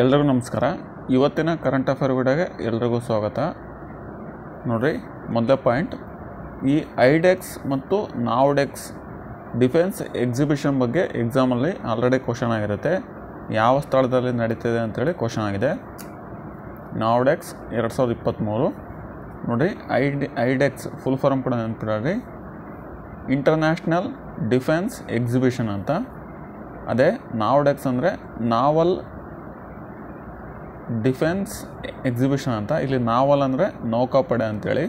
ಎಲ್ರಿಗೂ ನಮಸ್ಕಾರ ಇವತ್ತಿನ ಕರೆಂಟ್ ಅಫೇರ್ ವಿಡಿಯೋಗೆ ಎಲ್ರಿಗೂ ಸ್ವಾಗತ ನೋಡಿರಿ ಮೊದಲ ಪಾಯಿಂಟ್ ಈ ಐಡೆಕ್ಸ್ ಮತ್ತು ನಾವ್ಡೆಕ್ಸ್ ಡಿಫೆನ್ಸ್ ಎಕ್ಸಿಬಿಷನ್ ಬಗ್ಗೆ ಎಕ್ಸಾಮಲ್ಲಿ ಆಲ್ರೆಡಿ ಕ್ವಶನ್ ಆಗಿರುತ್ತೆ ಯಾವ ಸ್ಥಳದಲ್ಲಿ ನಡೀತಿದೆ ಅಂತೇಳಿ ಕ್ವಶನ್ ಆಗಿದೆ ನಾವ್ಡೆಕ್ಸ್ ಎರಡು ಸಾವಿರದ ಇಪ್ಪತ್ತ್ಮೂರು ನೋಡಿ ID IDEX full form e ಕೂಡ ನೆನಪಿಡ್ರಿ ಇಂಟರ್ನ್ಯಾಷನಲ್ ಡಿಫೆನ್ಸ್ ಎಕ್ಸಿಬಿಷನ್ ಅಂತ ಅದೇ ನಾವ್ಡೆಕ್ಸ್ ಅಂದರೆ ನಾವಲ್ ಡಿಫೆನ್ಸ್ ಎಕ್ಸಿಬಿಷನ್ ಅಂತ ಇಲ್ಲಿ ನಾವಲ್ ಅಂದರೆ ನೌಕಾಪಡೆ ಅಂಥೇಳಿ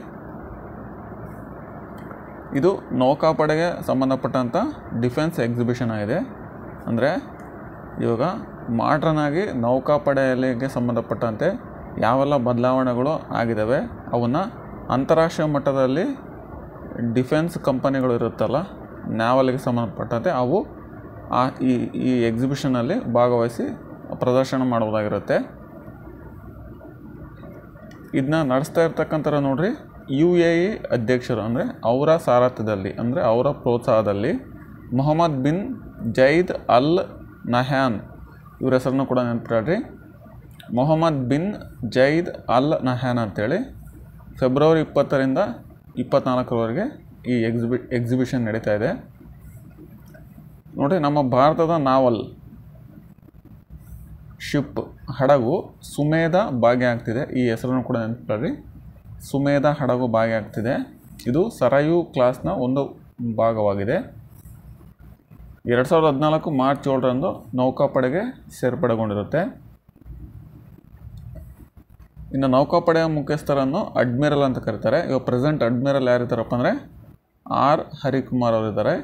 ಇದು ನೌಕಾಪಡೆಗೆ ಸಂಬಂಧಪಟ್ಟಂಥ ಡಿಫೆನ್ಸ್ ಎಕ್ಸಿಬಿಷನ್ ಆಗಿದೆ ಅಂದರೆ ಇವಾಗ ಮಾಡ್ರನ್ ಆಗಿ ನೌಕಾಪಡೆಯಲ್ಲಿಗೆ ಸಂಬಂಧಪಟ್ಟಂತೆ ಯಾವೆಲ್ಲ ಬದಲಾವಣೆಗಳು ಆಗಿದ್ದಾವೆ ಅವನ್ನು ಅಂತಾರಾಷ್ಟ್ರೀಯ ಮಟ್ಟದಲ್ಲಿ ಡಿಫೆನ್ಸ್ ಕಂಪನಿಗಳು ಇರುತ್ತಲ್ಲ ನಾವಲ್ಲಿಗೆ ಸಂಬಂಧಪಟ್ಟಂತೆ ಅವು ಆ ಈ ಈ ಎಕ್ಸಿಬಿಷನಲ್ಲಿ ಭಾಗವಹಿಸಿ ಪ್ರದರ್ಶನ ಮಾಡುವುದಾಗಿರುತ್ತೆ ಇದನ್ನ ನಡೆಸ್ತಾ ಇರ್ತಕ್ಕಂಥರ ನೋಡ್ರಿ ಯು ಎ ಇ ಅಧ್ಯಕ್ಷರು ಅಂದರೆ ಅವರ ಸಾರಥ್ಯದಲ್ಲಿ ಅಂದರೆ ಅವರ ಪ್ರೋತ್ಸಾಹದಲ್ಲಿ Mohammed bin zaid Al Nahyan ಇವ್ರ ಹೆಸರನ್ನು ಕೂಡ ನೆನಪಿಡ್ರಿ Mohammed bin zaid Al Nahyan ಅಂತೇಳಿ ಫೆಬ್ರವರಿ ಇಪ್ಪತ್ತರಿಂದ ಇಪ್ಪತ್ನಾಲ್ಕರವರೆಗೆ ಈ ಎಕ್ಸಿಬಿ ಎಕ್ಸಿಬಿಷನ್ ನಡೀತಾ ಇದೆ ನೋಡಿ ನಮ್ಮ ಭಾರತದ ನಾವಲ್ ಶಿಪ್ ಹಡಗು ಸುಮೇಧ ಭಾಗ್ಯ ಆಗ್ತಿದೆ ಈ ಹೆಸರನ್ನು ಕೂಡ ನೆನಪಿಡ್ರಿ ಸುಮೇಧ ಹಡಗು ಭಾಗಿಯಾಗ್ತಿದೆ ಆಗ್ತಿದೆ ಇದು ಸರಾಯು ಕ್ಲಾಸ್ನ ಒಂದು ಭಾಗವಾಗಿದೆ ಎರಡು ಸಾವಿರದ ಹದಿನಾಲ್ಕು ಮಾರ್ಚ್ ಏಳರಂದು ನೌಕಾಪಡೆಗೆ ಸೇರ್ಪಡೆಗೊಂಡಿರುತ್ತೆ ಇನ್ನು ನೌಕಾಪಡೆಯ ಮುಖ್ಯಸ್ಥರನ್ನು ಅಡ್ಮಿರಲ್ ಅಂತ ಕರೀತಾರೆ ಇವಾಗ ಪ್ರೆಸೆಂಟ್ ಅಡ್ಮಿರಲ್ ಯಾರಿದ್ದಾರಪ್ಪ ಅಂದರೆ ಆರ್ ಹರಿಕುಮಾರ್ ಅವರಿದ್ದಾರೆ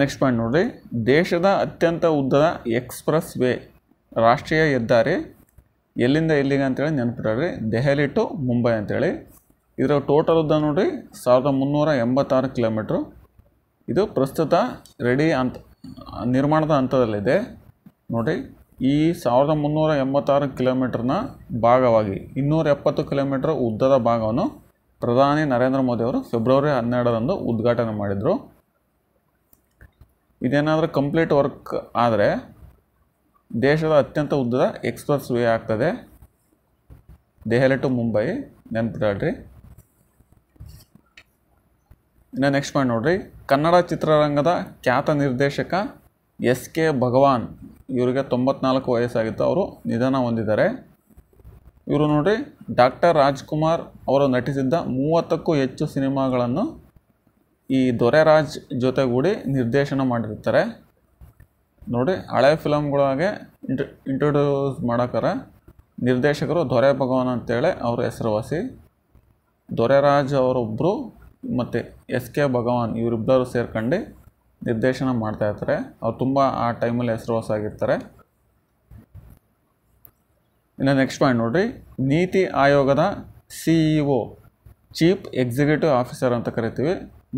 ನೆಕ್ಸ್ಟ್ ಪಾಯಿಂಟ್ ನೋಡಿರಿ ದೇಶದ ಅತ್ಯಂತ ಉದ್ದದ ಎಕ್ಸ್ಪ್ರೆಸ್ ವೇ ರಾಷ್ಟ್ರೀಯ ಹೆದ್ದಾರಿ ಎಲ್ಲಿಂದ ಎಲ್ಲಿಗೆ ಅಂತೇಳಿ ನೆನಪಿಡ್ರಿ ದೆಹಲಿ ಟು ಮುಂಬೈ ಅಂತೇಳಿ ಇದರ ಟೋಟಲ್ ಉದ್ದ ನೋಡಿರಿ ಸಾವಿರದ ಮುನ್ನೂರ ಎಂಬತ್ತಾರು ಕಿಲೋಮೀಟ್ರ್ ಇದು ಪ್ರಸ್ತುತ ರೆಡಿ ಅಂತ ನಿರ್ಮಾಣದ ಹಂತದಲ್ಲಿದೆ ನೋಡಿ ಈ ಸಾವಿರದ ಮುನ್ನೂರ ಎಂಬತ್ತಾರು ಕಿಲೋಮೀಟ್ರನ್ನ ಭಾಗವಾಗಿ ಇನ್ನೂರ ಎಪ್ಪತ್ತು ಕಿಲೋಮೀಟ್ರ್ ಉದ್ದದ ಭಾಗವನ್ನು ಪ್ರಧಾನಿ ನರೇಂದ್ರ ಮೋದಿಯವರು ಫೆಬ್ರವರಿ ಹನ್ನೆರಡರಂದು ಉದ್ಘಾಟನೆ ಮಾಡಿದರು ಇದೇನಾದರೂ ಕಂಪ್ಲೀಟ್ ವರ್ಕ್ ಆದರೆ ದೇಶದ ಅತ್ಯಂತ ಉದ್ದದ ಎಕ್ಸ್ಪ್ರೆಸ್ ವೇ ಆಗ್ತದೆ ದೆಹಲಿ ಟು ಮುಂಬೈ ನೆನಪಿಟ್ರಿ ಇನ್ನು ನೆಕ್ಸ್ಟ್ ಪಾಯಿಂಟ್ ನೋಡಿರಿ ಕನ್ನಡ ಚಿತ್ರರಂಗದ ಖ್ಯಾತ ನಿರ್ದೇಶಕ ಎಸ್ ಕೆ ಭಗವಾನ್ ಇವರಿಗೆ ತೊಂಬತ್ನಾಲ್ಕು ವಯಸ್ಸಾಗಿತ್ತು ಅವರು ನಿಧನ ಹೊಂದಿದ್ದಾರೆ ಇವರು ನೋಡ್ರಿ ಡಾಕ್ಟರ್ ರಾಜ್ಕುಮಾರ್ ಅವರು ನಟಿಸಿದ್ದ ಮೂವತ್ತಕ್ಕೂ ಹೆಚ್ಚು ಸಿನಿಮಾಗಳನ್ನು ಈ ದೊರೆರಾಜ್ ಜೊತೆಗೂಡಿ ನಿರ್ದೇಶನ ಮಾಡಿರ್ತಾರೆ ನೋಡಿ ಹಳೆ ಫಿಲಮ್ಗಳಾಗೆ ಇಂಟ್ರ ಇಂಟ್ರೊಡ್ಯೂಸ್ ಮಾಡೋಕ್ಕಾರೆ ನಿರ್ದೇಶಕರು ದೊರೆ ಭಗವಾನ್ ಅಂತೇಳಿ ಅವ್ರ ಹೆಸರುವಾಸಿ ದೊರೆರಾಜ್ ಅವರೊಬ್ಬರು ಮತ್ತು ಎಸ್ ಕೆ ಭಗವಾನ್ ಇವರಿಬ್ಬರು ಸೇರ್ಕೊಂಡು ನಿರ್ದೇಶನ ಮಾಡ್ತಾಯಿರ್ತಾರೆ ಅವ್ರು ತುಂಬ ಆ ಟೈಮಲ್ಲಿ ಹೆಸರುವಾಸಾಗಿರ್ತಾರೆ ಇನ್ನು ನೆಕ್ಸ್ಟ್ ಪಾಯಿಂಟ್ ನೋಡಿರಿ ನೀತಿ ಆಯೋಗದ ಸಿಇಒ ಚೀಫ್ ಎಕ್ಸಿಕ್ಯೂಟಿವ್ ಆಫೀಸರ್ ಅಂತ ಕರಿತೀವಿ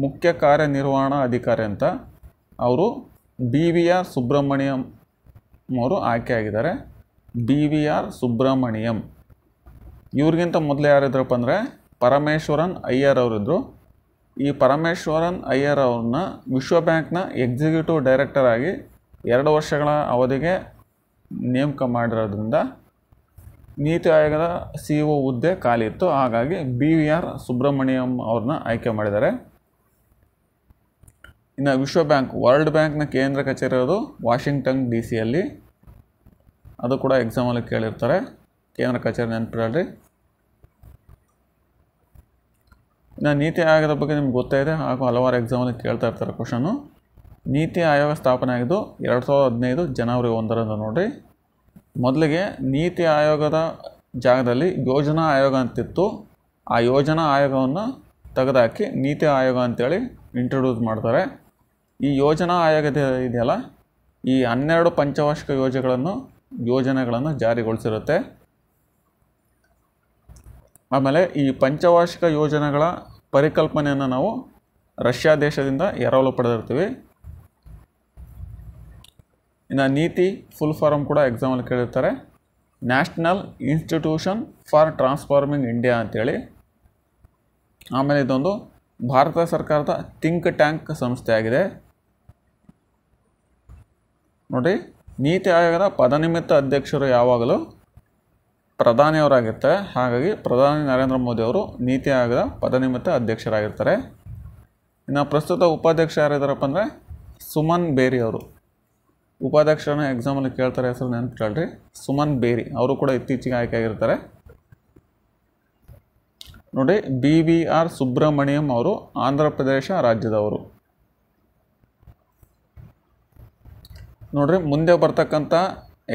ಮುಖ್ಯ ಕಾರ್ಯನಿರ್ವಹಣಾ ಅಧಿಕಾರಿ ಅಂತ ಅವರು ಬಿ ವಿ ಆರ್ ಸುಬ್ರಹ್ಮಣ್ಯಂ ಅವರು ಆಯ್ಕೆಯಾಗಿದ್ದಾರೆ ಬಿ ವಿ ಆರ್ ಸುಬ್ರಹ್ಮಣ್ಯಂ ಇವ್ರಿಗಿಂತ ಮೊದಲು ಯಾರಿದ್ರಪ್ಪ ಅಂದರೆ ಪರಮೇಶ್ವರನ್ ಅಯ್ಯರ್ ಅವರಿದ್ದರು ಈ ಪರಮೇಶ್ವರನ್ ಅಯ್ಯರ್ ಅವ್ರನ್ನ ವಿಶ್ವ ಬ್ಯಾಂಕ್ನ ಎಕ್ಸಿಕ್ಯೂಟಿವ್ ಡೈರೆಕ್ಟರ್ ಆಗಿ ಎರಡು ವರ್ಷಗಳ ಅವಧಿಗೆ ನೇಮಕ ಮಾಡಿರೋದ್ರಿಂದ ನೀತಿ ಆಯೋಗದ ಸಿ ಒ ಹುದ್ದೆ ಖಾಲಿ ಇತ್ತು ಹಾಗಾಗಿ ಬಿ ವಿ ಆರ್ ಸುಬ್ರಹ್ಮಣ್ಯಂ ಅವ್ರನ್ನ ಆಯ್ಕೆ ಮಾಡಿದ್ದಾರೆ ಇನ್ನು ವಿಶ್ವ ಬ್ಯಾಂಕ್ ವರ್ಲ್ಡ್ ಬ್ಯಾಂಕ್ನ ಕೇಂದ್ರ ಕಚೇರಿ ಇರೋದು ವಾಷಿಂಗ್ಟನ್ ಡಿ ಸಿಯಲ್ಲಿ ಅದು ಕೂಡ ಎಕ್ಸಾಮಲ್ಲಿ ಕೇಳಿರ್ತಾರೆ ಕೇಂದ್ರ ಕಚೇರಿ ನೆನಪಿರಲಿ ಇನ್ನು ನೀತಿ ಆಯೋಗದ ಬಗ್ಗೆ ನಿಮ್ಗೆ ಗೊತ್ತಾಯಿದೆ ಹಾಗೂ ಹಲವಾರು ಎಕ್ಸಾಮಲ್ಲಿ ಕೇಳ್ತಾ ಇರ್ತಾರೆ ಕ್ವಶನು ನೀತಿ ಆಯೋಗ ಸ್ಥಾಪನೆ ಆಗಿದ್ದು ಎರಡು ಸಾವಿರದ ಹದಿನೈದು ಜನವರಿ ಒಂದರಂದು ನೋಡಿರಿ ಮೊದಲಿಗೆ ನೀತಿ ಆಯೋಗದ ಜಾಗದಲ್ಲಿ ಯೋಜನಾ ಆಯೋಗ ಅಂತಿತ್ತು ಆ ಯೋಜನಾ ಆಯೋಗವನ್ನು ತೆಗೆದಾಕಿ ನೀತಿ ಆಯೋಗ ಅಂತೇಳಿ ಇಂಟ್ರೊಡ್ಯೂಸ್ ಮಾಡ್ತಾರೆ ಈ ಯೋಜನಾ ಆಯೋಗದ ಇದೆಯಲ್ಲ ಈ ಹನ್ನೆರಡು ಪಂಚವಾರ್ಷಿಕ ಯೋಜನೆಗಳನ್ನು ಯೋಜನೆಗಳನ್ನು ಜಾರಿಗೊಳಿಸಿರುತ್ತೆ ಆಮೇಲೆ ಈ ಪಂಚವಾರ್ಷಿಕ ಯೋಜನೆಗಳ ಪರಿಕಲ್ಪನೆಯನ್ನು ನಾವು ರಷ್ಯಾ ದೇಶದಿಂದ ಎರವಲು ಪಡೆದಿರ್ತೀವಿ ಇನ್ನು ನೀತಿ ಫುಲ್ ಫಾರಮ್ ಕೂಡ ಎಕ್ಸಾಮಲ್ಲಿ ಕೇಳಿರ್ತಾರೆ National Institution for Transforming India ಅಂತೇಳಿ ಆಮೇಲೆ ಇದೊಂದು ಭಾರತ ಸರ್ಕಾರದ ಥಿಂಕ್ ಟ್ಯಾಂಕ್ ಸಂಸ್ಥೆ ಆಗಿದೆ ನೋಡಿ ನೀತಿ ಆಯೋಗದ ಪದನಿಮಿತ್ತ ಅಧ್ಯಕ್ಷರು ಯಾವಾಗಲೂ ಪ್ರಧಾನಿಯವರಾಗಿರ್ತಾರೆ ಹಾಗಾಗಿ ಪ್ರಧಾನಿ ನರೇಂದ್ರ ಮೋದಿ ಅವರು ನೀತಿ ಆಯೋಗದ ಪದನಿಮಿತ್ತ ಅಧ್ಯಕ್ಷರಾಗಿರ್ತಾರೆ ಇನ್ನು ಪ್ರಸ್ತುತ ಉಪಾಧ್ಯಕ್ಷ ಯಾರಿದ್ದಾರಪ್ಪ ಅಂದರೆ ಸುಮನ್ ಬೇರಿ ಅವರು ಉಪಾಧ್ಯಕ್ಷರನ್ನ ಎಕ್ಸಾಮಲ್ಲಿ ಕೇಳ್ತಾರೆ ಹೆಸರು ನೆನಪಿಟ್ಕೊಳ್ರಿ ಸುಮನ್ ಬೇರಿ ಅವರು ಕೂಡ ಇತ್ತೀಚೆಗೆ ಆಯ್ಕೆ ಆಗಿರ್ತಾರೆ ನೋಡಿ ಬಿ ವಿ ಆರ್ ಸುಬ್ರಹ್ಮಣ್ಯಂ ಅವರು ಆಂಧ್ರ ಪ್ರದೇಶ ರಾಜ್ಯದವರು ನೋಡ್ರಿ ಮುಂದೆ ಬರ್ತಕ್ಕಂಥ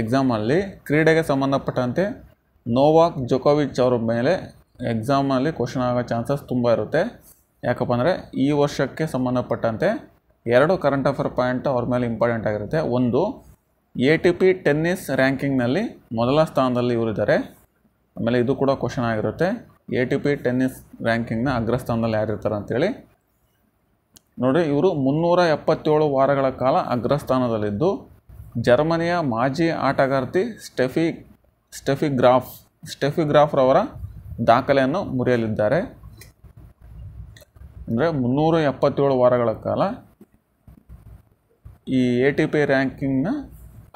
ಎಕ್ಸಾಮಲ್ಲಿ ಕ್ರೀಡೆಗೆ ಸಂಬಂಧಪಟ್ಟಂತೆ ನೋವಾಕ್ ಜೊಕೋವಿಚ್ ಅವರ ಮೇಲೆ ಎಕ್ಸಾಮಲ್ಲಿ ಕ್ವಶನ್ ಆಗೋ ಚಾನ್ಸಸ್ ತುಂಬ ಇರುತ್ತೆ ಯಾಕಪ್ಪ ಅಂದರೆ ಈ ವರ್ಷಕ್ಕೆ ಸಂಬಂಧಪಟ್ಟಂತೆ ಎರಡು ಕರೆಂಟ್ ಅಫೇರ್ ಪಾಯಿಂಟ್ ಅವ್ರ ಮೇಲೆ ಇಂಪಾರ್ಟೆಂಟ್ ಆಗಿರುತ್ತೆ ಒಂದು ಎ ಟಿ ಪಿ ಟೆನ್ನಿಸ್ ರ್ಯಾಂಕಿಂಗ್ನಲ್ಲಿ ಮೊದಲ ಸ್ಥಾನದಲ್ಲಿ ಇವರಿದ್ದಾರೆ ಆಮೇಲೆ ಇದು ಕೂಡ ಕ್ವಶನ್ ಆಗಿರುತ್ತೆ ಎ ಟಿ ಪಿ ಟೆನ್ನಿಸ್ ರ್ಯಾಂಕಿಂಗ್ನ ಅಗ್ರಸ್ಥಾನದಲ್ಲಿ ಯಾರಿರ್ತಾರೆ ಅಂತೇಳಿ ನೋಡಿ ಇವರು ಮುನ್ನೂರ ಎಪ್ಪತ್ತೇಳು ವಾರಗಳ ಕಾಲ ಅಗ್ರಸ್ಥಾನದಲ್ಲಿದ್ದು ಜರ್ಮನಿಯ ಮಾಜಿ ಆಟಗಾರ್ತಿ ಸ್ಟೆಫಿ ಸ್ಟೆಫಿಗ್ರಾಫ್ ಸ್ಟೆಫಿಗ್ರಾಫ್ರವರ ದಾಖಲೆಯನ್ನು ಮುರಿಯಲಿದ್ದಾರೆ ಅಂದರೆ ಮುನ್ನೂರ ಎಪ್ಪತ್ತೇಳು ವಾರಗಳ ಕಾಲ ಈ ಎ ಟಿ ಪಿ ರ್ಯಾಂಕಿಂಗ್ನ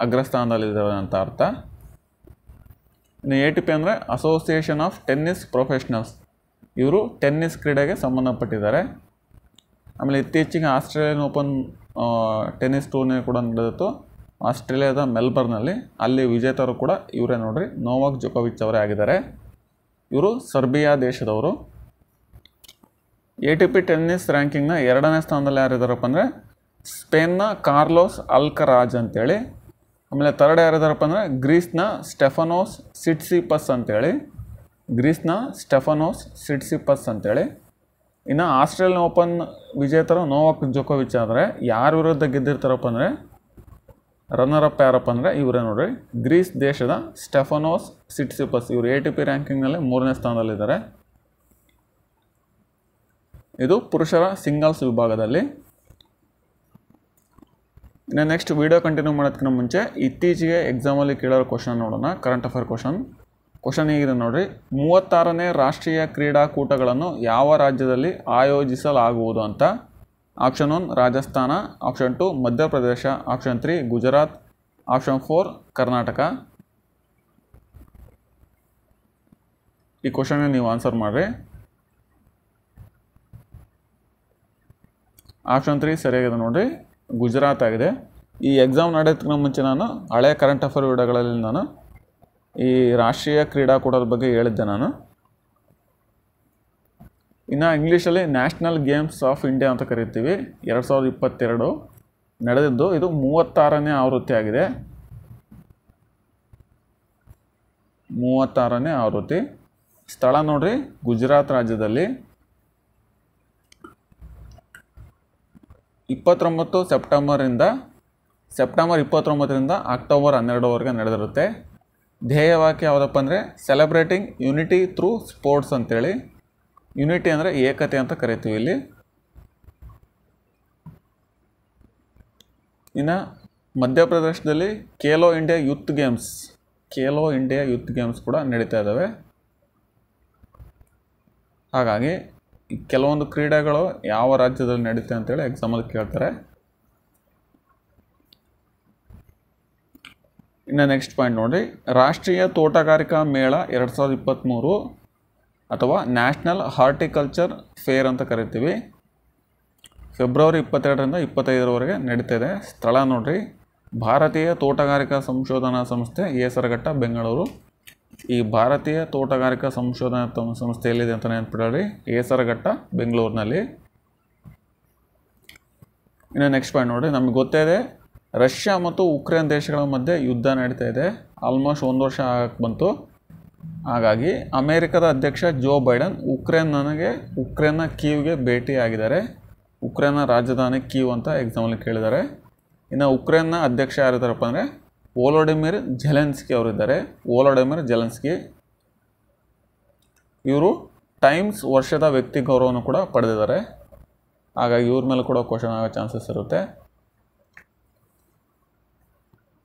ಅಗ್ರಸ್ಥಾನದಲ್ಲಿದ್ದಾವೆ ಅಂತ ಅರ್ಥ ಇನ್ನು ಎ ಟಿ ಪಿ ಅಂದರೆ ಅಸೋಸಿಯೇಷನ್ ಆಫ್ ಟೆನ್ನಿಸ್ ಪ್ರೊಫೆಷ್ನಲ್ಸ್ ಇವರು ಟೆನ್ನಿಸ್ ಕ್ರೀಡೆಗೆ ಸಂಬಂಧಪಟ್ಟಿದ್ದಾರೆ ಆಮೇಲೆ ಇತ್ತೀಚೆಗೆ ಆಸ್ಟ್ರೇಲಿಯನ್ ಓಪನ್ ಟೆನ್ನಿಸ್ ಟೂರ್ನಿ ಕೂಡ ನಡೆದಿತ್ತು ಆಸ್ಟ್ರೇಲಿಯಾದ ಮೆಲ್ಬರ್ನಲ್ಲಿ ಅಲ್ಲಿ ವಿಜೇತರು ಕೂಡ ಇವರೇ ನೋಡ್ರಿ ನೋವಾಕ್ ಜೊಕೋವಿಚ್ ಅವರೇ ಆಗಿದ್ದಾರೆ ಇವರು ಸರ್ಬಿಯಾ ದೇಶದವರು ಎ ಟಿ ಪಿ ಟೆನ್ನಿಸ್ ರ್ಯಾಂಕಿಂಗ್ನ ಎರಡನೇ ಸ್ಥಾನದಲ್ಲಿ ಯಾರಿದ್ದಾರಪ್ಪ ಅಂದರೆ ಸ್ಪೇನ್ನ ಕಾರ್ಲೋಸ್ ಅಲ್ಕರಾಜ್ ಅಂತೇಳಿ ಆಮೇಲೆ ತರ್ಡ್ ಯಾರಿದಾರಪ್ಪ ಅಂದರೆ ಗ್ರೀಸ್ನ ಸ್ಟೆಫನೋಸ್ ಸಿಟ್ಸಿಪಸ್ ಅಂತೇಳಿ ಗ್ರೀಸ್ನ ಸ್ಟೆಫನೋಸ್ ಸಿಟ್ಸಿಪಸ್ ಅಂತೇಳಿ ಇನ್ನು ಆಸ್ಟ್ರೇಲಿಯನ್ ಓಪನ್ ವಿಜೇತರು ನೋವಾಕ್ ಜೋಕೋವಿಚ್ ಆದರೆ ಯಾರ ವಿರುದ್ಧ ಗೆದ್ದಿರ್ತಾರಪ್ಪ ಅಂದರೆ ರನ್ನರ್ ಅಪ್ ಯಾರಪ್ಪ ಅಂದರೆ ಇವರೇ ನೋಡಿರಿ ಗ್ರೀಸ್ ದೇಶದ ಸ್ಟೆಫನೋಸ್ ಸಿಟ್ಸಿಪಸ್ ಇವರು ಎ ಟಿ ಪಿ ರ್ಯಾಂಕಿಂಗ್ನಲ್ಲಿ ಮೂರನೇ ಸ್ಥಾನದಲ್ಲಿದ್ದಾರೆ ಇದು ಪುರುಷರ ಸಿಂಗಲ್ಸ್ ವಿಭಾಗದಲ್ಲಿ ಇನ್ನು ನೆಕ್ಸ್ಟ್ ವೀಡಿಯೋ ಕಂಟಿನ್ಯೂ ಮಾಡೋದಕ್ಕಿಂತ ಮುಂಚೆ ಇತ್ತೀಚೆಗೆ ಎಕ್ಸಾಮಲ್ಲಿ ಕೇಳೋರು ಕ್ವಶನ್ ನೋಡೋಣ ಕರೆಂಟ್ ಅಫೇರ್ ಕ್ವಶನ್ ಕ್ವಶನ್ ಹೇಗಿದೆ ನೋಡಿರಿ ಮೂವತ್ತಾರನೇ ರಾಷ್ಟ್ರೀಯ ಕ್ರೀಡಾಕೂಟಗಳನ್ನು ಯಾವ ರಾಜ್ಯದಲ್ಲಿ ಆಯೋಜಿಸಲಾಗುವುದು ಅಂತ option one Rajasthan option two Madhya Pradesh option three Gujarat option four Karnataka ಈ ಕ್ವಶನ್ ನೀವು ಆನ್ಸರ್ ಮಾಡಿರಿ ಆಪ್ಷನ್ ತ್ರೀ ಸರಿಯಾಗಿದೆ ನೋಡಿರಿ ಗುಜರಾತ್ ಆಗಿದೆ ಈ ಎಕ್ಸಾಮ್ ನಡೆಯೋದಕ್ಕಿಂತ ಮುಂಚೆ ನಾನು ಹಳೆಯ ಕರೆಂಟ್ ಅಫೇರ್ ವಿಡಿಯೋಗಳಲ್ಲಿ ನಾನು ಈ ರಾಷ್ಟ್ರೀಯ ಕ್ರೀಡಾಕೂಟದ ಬಗ್ಗೆ ಹೇಳಿದ್ದೆ ನಾನು ಇನ್ನು ಇಂಗ್ಲೀಷಲ್ಲಿ ನ್ಯಾಷನಲ್ ಗೇಮ್ಸ್ ಆಫ್ ಇಂಡಿಯಾ ಅಂತ ಕರಿತೀವಿ ಎರಡು ಸಾವಿರದ ಇಪ್ಪತ್ತೆರಡು ನಡೆದಿದ್ದು ಇದು ಮೂವತ್ತಾರನೇ ಆವೃತ್ತಿ ಆಗಿದೆ ಮೂವತ್ತಾರನೇ ಆವೃತ್ತಿ ಸ್ಥಳ ನೋಡ್ರಿ ಗುಜರಾತ್ ರಾಜ್ಯದಲ್ಲಿ ಇಪ್ಪತ್ತೊಂಬತ್ತು ಸೆಪ್ಟೆಂಬರಿಂದ ಸೆಪ್ಟೆಂಬರ್ ಇಪ್ಪತ್ತೊಂಬತ್ತರಿಂದ ಅಕ್ಟೋಬರ್ ಹನ್ನೆರಡವರೆಗೆ ನಡೆದಿರುತ್ತೆ ಧ್ಯೇಯವಾಕ್ಯ ಯಾವುದಪ್ಪ ಅಂದರೆ ಸೆಲೆಬ್ರೇಟಿಂಗ್ ಯುನಿಟಿ ಥ್ರೂ ಸ್ಪೋರ್ಟ್ಸ್ ಅಂತೇಳಿ ಯುನಿಟಿ ಅಂದರೆ ಏಕತೆ ಅಂತ ಕರಿತೀವಿ ಇಲ್ಲಿ ಇನ್ನು ಮಧ್ಯಪ್ರದೇಶದಲ್ಲಿ Khelo India youth games Khelo India youth games ಕೂಡ ನಡೀತಾ ಇದ್ದಾವೆ ಹಾಗಾಗಿ ಕೆಲವೊಂದು ಕ್ರೀಡೆಗಳು ಯಾವ ರಾಜ್ಯದಲ್ಲಿ ನಡೀತೆ ಅಂತೇಳಿ ಎಕ್ಸಾಮಲ್ಲಿ ಕೇಳ್ತಾರೆ ಇನ್ನು ನೆಕ್ಸ್ಟ್ ಪಾಯಿಂಟ್ ನೋಡಿರಿ ರಾಷ್ಟ್ರೀಯ ತೋಟಗಾರಿಕಾ ಮೇಳ ಎರಡು ಸಾವಿರದ ಇಪ್ಪತ್ತ್ಮೂರು ಅಥವಾ ನ್ಯಾಷನಲ್ ಹಾರ್ಟಿಕಲ್ಚರ್ ಫೇರ್ ಅಂತ ಕರಿತೀವಿ ಫೆಬ್ರವರಿ ಇಪ್ಪತ್ತೆರಡರಿಂದ ಇಪ್ಪತ್ತೈದರವರೆಗೆ ಇದೆ ಸ್ಥಳ ನೋಡಿರಿ ಭಾರತೀಯ ತೋಟಗಾರಿಕಾ ಸಂಶೋಧನಾ ಸಂಸ್ಥೆ ಏಸರಘಟ್ಟ ಬೆಂಗಳೂರು ಈ ಭಾರತೀಯ ತೋಟಗಾರಿಕಾ ಸಂಶೋಧನಾ ಸಂಸ್ಥೆ ಎಲ್ಲಿದೆ ಅಂತ ನೆನ್ಪಿಡ್ರಿ ಏಸರಘಟ್ಟ ಬೆಂಗಳೂರಿನಲ್ಲಿ ಇನ್ನು ನೆಕ್ಸ್ಟ್ ಪಾಯಿಂಟ್ ನೋಡಿರಿ ನಮಗೆ ಗೊತ್ತೇ ಇದೆ ರಷ್ಯಾ ಮತ್ತು ಉಕ್ರೇನ್ ದೇಶಗಳ ಮಧ್ಯೆ ಯುದ್ಧ ನಡೀತಾ ಇದೆ ಆಲ್ಮೋಸ್ಟ್ ಒಂದು ವರ್ಷ ಆಗಕ್ಕೆ ಬಂತು ಹಾಗಾಗಿ ಅಮೇರಿಕದ ಅಧ್ಯಕ್ಷ ಜೋ ಬೈಡನ್ ಉಕ್ರೇನ್ ನನಗೆ ಉಕ್ರೇನ್ನ ಕೀವ್ಗೆ ಭೇಟಿಯಾಗಿದ್ದಾರೆ ಉಕ್ರೇನ್ನ ರಾಜಧಾನಿ ಕೀವ್ ಅಂತ ಎಕ್ಸಾಮಲ್ಲಿ ಕೇಳಿದ್ದಾರೆ ಇನ್ನು ಉಕ್ರೇನ್ನ ಅಧ್ಯಕ್ಷ ಯಾರಿದ್ದಾರಪ್ಪ ಅಂದರೆ ವೋಲೋಡಿಮಿರ್ ಜೆಲೆನ್ಸ್ಕಿ ಅವರಿದ್ದಾರೆ ವೋಲೋಡಿಮಿರ್ ಜೆಲೆನ್ಸ್ಕಿ ಇವರು ಟೈಮ್ಸ್ ವರ್ಷದ ವ್ಯಕ್ತಿ ಗೌರವವನ್ನು ಕೂಡ ಪಡೆದಿದ್ದಾರೆ ಹಾಗಾಗಿ ಇವ್ರ ಮೇಲೆ ಕೂಡ ಕ್ವಶನ್ ಆಗೋ ಚಾನ್ಸಸ್ ಇರುತ್ತೆ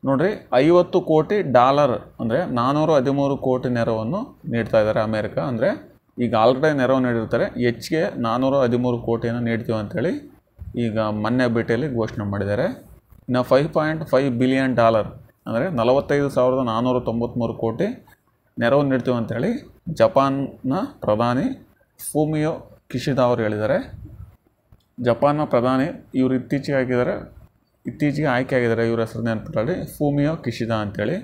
ನೋಡ್ರಿ ಐವತ್ತು ಕೋಟಿ ಡಾಲರ್ ಅಂದರೆ ನಾನ್ನೂರ ಹದಿಮೂರು ಕೋಟಿ ನೆರವನ್ನು ನೀಡ್ತಾ ಇದ್ದಾರೆ ಅಮೇರಿಕಾ ಅಂದರೆ ಈಗ ಆಲ್ರೆಡಿ ನೆರವು ನೀಡಿರ್ತಾರೆ ಹೆಚ್ಚಿಗೆ ನಾನ್ನೂರು ಹದಿಮೂರು ಕೋಟಿಯನ್ನು ನೀಡ್ತೀವಿ ಅಂತೇಳಿ ಈಗ ಮೊನ್ನೆ ಭೇಟಿಯಲ್ಲಿ ಘೋಷಣೆ ಮಾಡಿದ್ದಾರೆ ಇನ್ನು five point five billion dollar ಅಂದರೆ ನಲವತ್ತೈದು ಸಾವಿರದ ನಾನ್ನೂರ ತೊಂಬತ್ತ್ಮೂರು ಕೋಟಿ ನೆರವು ನೀಡ್ತೀವಿ ಅಂಥೇಳಿ ಜಪಾನ್ನ ಪ್ರಧಾನಿ ಫೂಮಿಯೋ ಕಿಶಿದ ಅವರು ಹೇಳಿದ್ದಾರೆ ಜಪಾನ್ನ ಪ್ರಧಾನಿ ಇವರು ಇತ್ತೀಚೆಗೆ ಆಗಿದ್ದಾರೆ ಇತ್ತೀಚೆಗೆ ಆಯ್ಕೆ ಆಗಿದ್ದಾರೆ ಇವ್ರ ಹೆಸರು ನೆನಪಿಟ್ಕೊಳ್ಳಿ ಫೂಮಿಯೋ ಕಿಶಿದ ಅಂಥೇಳಿ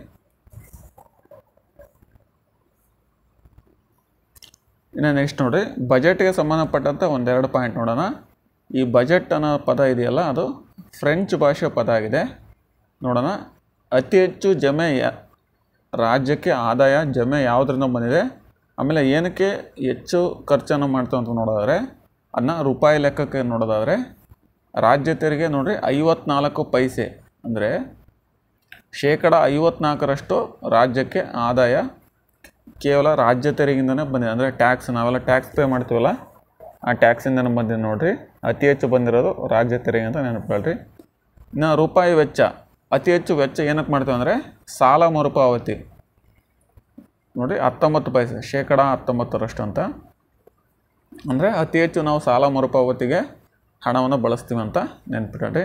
ಇನ್ನು ನೆಕ್ಸ್ಟ್ ನೋಡಿರಿ ಬಜೆಟ್ಗೆ ಸಂಬಂಧಪಟ್ಟಂಥ ಒಂದೆರಡು ಪಾಯಿಂಟ್ ನೋಡೋಣ ಈ ಬಜೆಟ್ ಅನ್ನೋ ಪದ ಇದೆಯಲ್ಲ ಅದು ಫ್ರೆಂಚ್ ಭಾಷೆ ಪದ ಆಗಿದೆ ನೋಡೋಣ ಅತಿ ಹೆಚ್ಚು ಜಮೆ ರಾಜ್ಯಕ್ಕೆ ಆದಾಯ ಜಮೆ ಯಾವುದರಿಂದ ಬಂದಿದೆ ಆಮೇಲೆ ಏನಕ್ಕೆ ಹೆಚ್ಚು ಖರ್ಚನ್ನು ಮಾಡ್ತಾವೆ ಅಂತ ನೋಡೋದಾದರೆ ಅದನ್ನ ರೂಪಾಯಿ ಲೆಕ್ಕಕ್ಕೆ ನೋಡೋದಾದರೆ ರಾಜ್ಯ ತೆರಿಗೆ ನೋಡಿರಿ ಐವತ್ನಾಲ್ಕು ಪೈಸೆ ಅಂದರೆ ಶೇಕಡ ಐವತ್ನಾಲ್ಕರಷ್ಟು ರಾಜ್ಯಕ್ಕೆ ಆದಾಯ ಕೇವಲ ರಾಜ್ಯ ತೆರಿಗೆಯಿಂದನೇ ಬಂದಿದೆ ಅಂದರೆ ಟ್ಯಾಕ್ಸ್ ನಾವೆಲ್ಲ ಟ್ಯಾಕ್ಸ್ ಪೇ ಮಾಡ್ತೀವಲ್ಲ ಆ ಟ್ಯಾಕ್ಸಿಂದನೇ ಬಂದಿದೆ ನೋಡಿರಿ ಅತಿ ಹೆಚ್ಚು ಬಂದಿರೋದು ರಾಜ್ಯ ತೆರಿಗೆ ಅಂತ ನೆನಪು ಇನ್ನು ರೂಪಾಯಿ ವೆಚ್ಚ ಅತಿ ಹೆಚ್ಚು ವೆಚ್ಚ ಏನಕ್ಕೆ ಮಾಡ್ತೇವೆ ಅಂದರೆ ಸಾಲ ಮರುಪಾವತಿ ನೋಡಿರಿ ಹತ್ತೊಂಬತ್ತು ಪೈಸೆ ಶೇಕಡ ಹತ್ತೊಂಬತ್ತರಷ್ಟು ಅಂತ ಅಂದರೆ ಅತಿ ಹೆಚ್ಚು ನಾವು ಸಾಲ ಮರುಪಾವತಿಗೆ ಹಣವನ್ನು ಬಳಸ್ತೀವಿ ಅಂತ ನೆನ್ಪಿಟ್ರಿ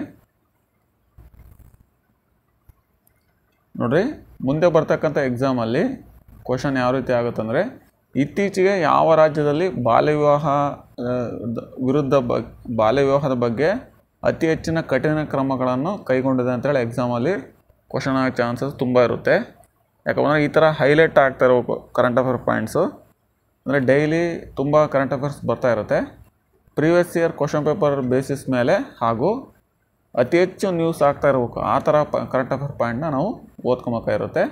ನೋಡಿರಿ ಮುಂದೆ ಬರ್ತಕ್ಕಂಥ ಎಕ್ಸಾಮಲ್ಲಿ ಕ್ವಶನ್ ಯಾವ ರೀತಿ ಆಗುತ್ತಂದರೆ ಇತ್ತೀಚೆಗೆ ಯಾವ ರಾಜ್ಯದಲ್ಲಿ ಬಾಲ್ಯ ವಿವಾಹ ವಿರುದ್ಧ ಬ ಬಾಲ್ಯ ವಿವಾಹದ ಬಗ್ಗೆ ಅತಿ ಹೆಚ್ಚಿನ ಕಠಿಣ ಕ್ರಮಗಳನ್ನು ಕೈಗೊಂಡಿದೆ ಅಂತೇಳಿ ಎಕ್ಸಾಮಲ್ಲಿ ಕ್ವಶನ್ ಆಗೋ ಚಾನ್ಸಸ್ ತುಂಬ ಇರುತ್ತೆ ಯಾಕಂದರೆ ಈ ಥರ ಹೈಲೈಟ್ ಆಗ್ತಾ ಇರಬೇಕು ಕರೆಂಟ್ ಅಫೇರ್ ಪಾಯಿಂಟ್ಸು ಅಂದರೆ ಡೈಲಿ ತುಂಬ ಕರೆಂಟ್ ಅಫೇರ್ಸ್ ಬರ್ತಾ ಇರುತ್ತೆ previous year question paper basis ಮೇಲೆ ಹಾಗೂ ಅತಿ ಹೆಚ್ಚು ನ್ಯೂಸ್ ಆಗ್ತಾ ಇರಬೇಕು ಆ ಥರ ಪ ಕರೆಂಟ್ ಅಫೇರ್ ಪಾಯಿಂಟ್ನ ನಾವು ಇರುತ್ತೆ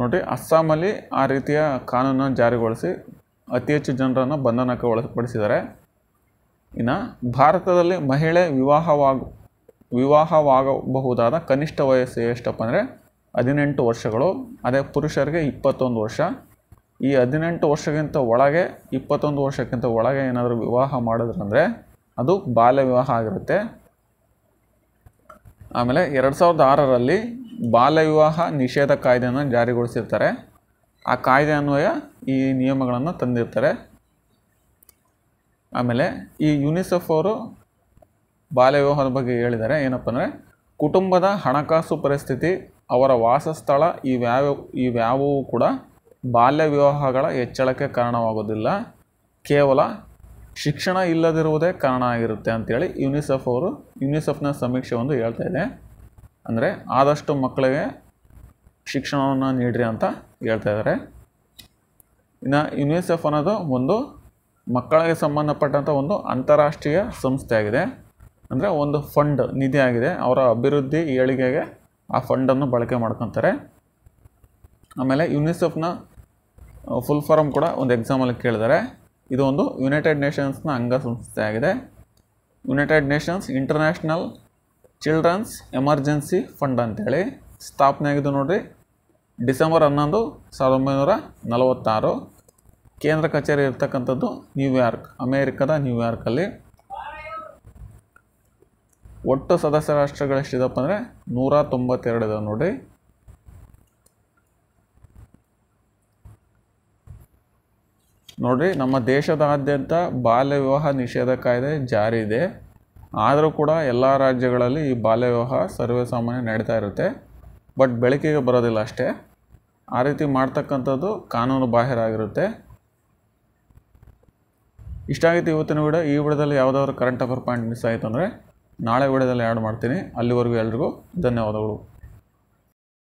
ನೋಡಿ ಅಸ್ಸಾಮಲ್ಲಿ ಆ ರೀತಿಯ ಕಾನೂನನ್ನು ಜಾರಿಗೊಳಿಸಿ ಅತಿ ಹೆಚ್ಚು ಜನರನ್ನು ಬಂಧನಕ್ಕೆ ಒಳಪಡಿಸಿದ್ದಾರೆ ಇನ್ನು ಭಾರತದಲ್ಲಿ ಮಹಿಳೆ ವಿವಾಹವಾಗ ವಿವಾಹವಾಗಬಹುದಾದ ಕನಿಷ್ಠ ವಯಸ್ಸು ಎಷ್ಟಪ್ಪ ಅಂದರೆ ಹದಿನೆಂಟು ವರ್ಷಗಳು ಅದೇ ಪುರುಷರಿಗೆ ಇಪ್ಪತ್ತೊಂದು ವರ್ಷ ಈ ಹದಿನೆಂಟು ವರ್ಷಕ್ಕಿಂತ ಒಳಗೆ ಇಪ್ಪತ್ತೊಂದು ವರ್ಷಕ್ಕಿಂತ ಒಳಗೆ ಏನಾದರೂ ವಿವಾಹ ಮಾಡಿದ್ರಂದರೆ ಅದು ಬಾಲ್ಯ ವಿವಾಹ ಆಗಿರುತ್ತೆ ಆಮೇಲೆ ಎರಡು ಸಾವಿರದ ಆರರಲ್ಲಿ ಬಾಲ್ಯ ವಿವಾಹ ನಿಷೇಧ ಕಾಯ್ದೆಯನ್ನು ಜಾರಿಗೊಳಿಸಿರ್ತಾರೆ ಆ ಕಾಯ್ದೆ ಅನ್ವಯ ಈ ನಿಯಮಗಳನ್ನು ತಂದಿರ್ತಾರೆ ಆಮೇಲೆ ಈ ಯುನಿಸೆಫ್ ಅವರು ಬಾಲ್ಯ ವಿವಾಹದ ಬಗ್ಗೆ ಹೇಳಿದ್ದಾರೆ ಏನಪ್ಪ ಅಂದರೆ ಕುಟುಂಬದ ಹಣಕಾಸು ಪರಿಸ್ಥಿತಿ ಅವರ ವಾಸಸ್ಥಳ ಈ ಈ ವ್ಯಾವೂ ಕೂಡ ಬಾಲ್ಯ ವಿವಾಹಗಳ ಹೆಚ್ಚಳಕ್ಕೆ ಕಾರಣವಾಗೋದಿಲ್ಲ ಕೇವಲ ಶಿಕ್ಷಣ ಇಲ್ಲದಿರುವುದೇ ಕಾರಣ ಆಗಿರುತ್ತೆ ಅಂತೇಳಿ ಯುನಿಸೆಫ್ ಅವರು ಯುನಿಸೆಫ್ನ ಸಮೀಕ್ಷೆ ಒಂದು ಹೇಳ್ತಾ ಇದೆ ಅಂದರೆ ಆದಷ್ಟು ಮಕ್ಕಳಿಗೆ ಶಿಕ್ಷಣವನ್ನು ನೀಡ್ರಿ ಅಂತ ಹೇಳ್ತಾ ಇದ್ದಾರೆ ಇನ್ನು ಯುನಿಸೆಫ್ ಅನ್ನೋದು ಒಂದು ಮಕ್ಕಳಿಗೆ ಸಂಬಂಧಪಟ್ಟಂಥ ಒಂದು ಅಂತಾರಾಷ್ಟ್ರೀಯ ಸಂಸ್ಥೆಯಾಗಿದೆ ಅಂದರೆ ಒಂದು ಫಂಡ್ ನಿಧಿ ಆಗಿದೆ ಅವರ ಅಭಿವೃದ್ಧಿ ಏಳಿಗೆಗೆ ಆ ಫಂಡನ್ನು ಬಳಕೆ ಮಾಡ್ಕೊತಾರೆ ಆಮೇಲೆ ಯುನಿಸೆಫ್ನ ಫುಲ್ ಫಾರಮ್ ಕೂಡ ಒಂದು ಎಕ್ಸಾಮಲ್ಲಿ ಕೇಳಿದ್ದಾರೆ ಇದು ಒಂದು ಯುನೈಟೆಡ್ ನೇಷನ್ಸ್ನ ಅಂಗಸಂಸ್ಥೆ ಆಗಿದೆ United Nations International Children's Emergency Fund ಅಂತೇಳಿ ಸ್ಥಾಪನೆ ಆಗಿದ್ದು ನೋಡಿರಿ ಡಿಸೆಂಬರ್ ಹನ್ನೊಂದು ಸಾವಿರದ ಒಂಬೈನೂರ ನಲವತ್ತಾರು ಕೇಂದ್ರ ಕಚೇರಿ ಇರ್ತಕ್ಕಂಥದ್ದು ನ್ಯೂಯಾರ್ಕ್ ಅಮೇರಿಕದ ನ್ಯೂಯಾರ್ಕಲ್ಲಿ ಒಟ್ಟು ಸದಸ್ಯ ರಾಷ್ಟ್ರಗಳು ಅಂದರೆ ನೂರ ತೊಂಬತ್ತೆರಡು ನೋಡಿ ನೋಡಿರಿ ನಮ್ಮ ದೇಶದಾದ್ಯಂತ ಬಾಲ್ಯ ವಿವಾಹ ನಿಷೇಧ ಕಾಯ್ದೆ ಜಾರಿ ಇದೆ ಆದರೂ ಕೂಡ ಎಲ್ಲ ರಾಜ್ಯಗಳಲ್ಲಿ ಈ ಬಾಲ್ಯ ವಿವಾಹ ಸರ್ವೇಸಾಮಾನ್ಯ ನಡೀತಾ ಇರುತ್ತೆ ಬಟ್ ಬೆಳಕಿಗೆ ಬರೋದಿಲ್ಲ ಅಷ್ಟೇ ಆ ರೀತಿ ಮಾಡ್ತಕ್ಕಂಥದ್ದು ಕಾನೂನು ಬಾಹಿರ ಆಗಿರುತ್ತೆ ಇಷ್ಟಾಗಿತ್ತು ಇವತ್ತಿನ ವಿಡಿಯೋ ಈ ವಿಡಿಯೋದಲ್ಲಿ ಯಾವುದಾದ್ರು ಕರೆಂಟ್ ಅಫರ್ ಪಾಯಿಂಟ್ ಮಿಸ್ ಆಯಿತು ಅಂದರೆ ನಾಳೆ ವಿಡಿಯೋದಲ್ಲಿ ಆ್ಯಡ್ ಮಾಡ್ತೀನಿ ಅಲ್ಲಿವರೆಗೂ ಎಲ್ರಿಗೂ ಧನ್ಯವಾದಗಳು